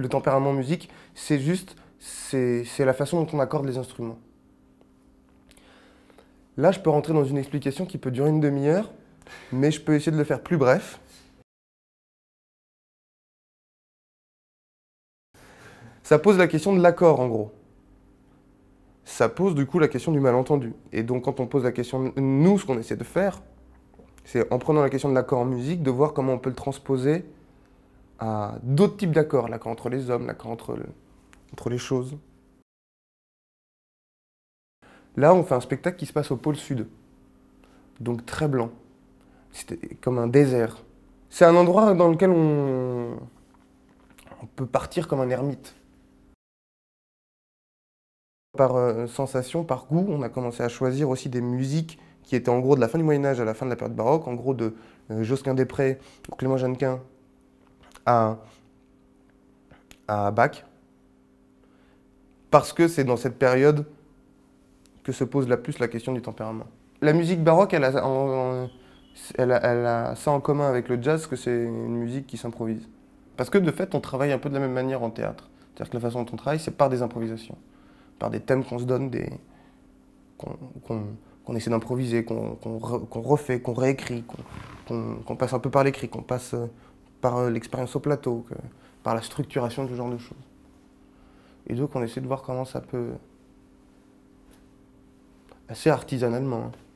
le tempérament musique, c'est juste, c'est la façon dont on accorde les instruments. Là, je peux rentrer dans une explication qui peut durer une demi-heure, mais je peux essayer de le faire plus bref. Ça pose la question de l'accord, en gros. Ça pose du coup la question du malentendu. Et donc, quand on pose la question, nous, ce qu'on essaie de faire, c'est en prenant la question de l'accord en musique, de voir comment on peut le transposer à d'autres types d'accords, l'accord entre les hommes, l'accord entre, les choses. Là, on fait un spectacle qui se passe au pôle sud, donc très blanc. C'était comme un désert. C'est un endroit dans lequel on, peut partir comme un ermite. Par euh, sensation, par goût, on a commencé à choisir aussi des musiques qui étaient en gros de la fin du Moyen Âge à la fin de la période baroque, en gros de euh, Josquin Després, Clément Jeannequin, à, à bac, parce que c'est dans cette période que se pose la plus la question du tempérament. La musique baroque, elle a, elle a, ça en commun avec le jazz, que c'est une musique qui s'improvise. Parce que de fait, on travaille un peu de la même manière en théâtre. C'est-à-dire que la façon dont on travaille, c'est par des improvisations, par des thèmes qu'on se donne, des... qu'on essaie d'improviser, qu'on refait, qu'on réécrit, qu'on passe un peu par l'écrit, qu'on passe par euh, l'expérience au plateau, par la structuration du genre de choses. Et donc on essaie de voir comment ça peut... Assez artisanalement. Hein.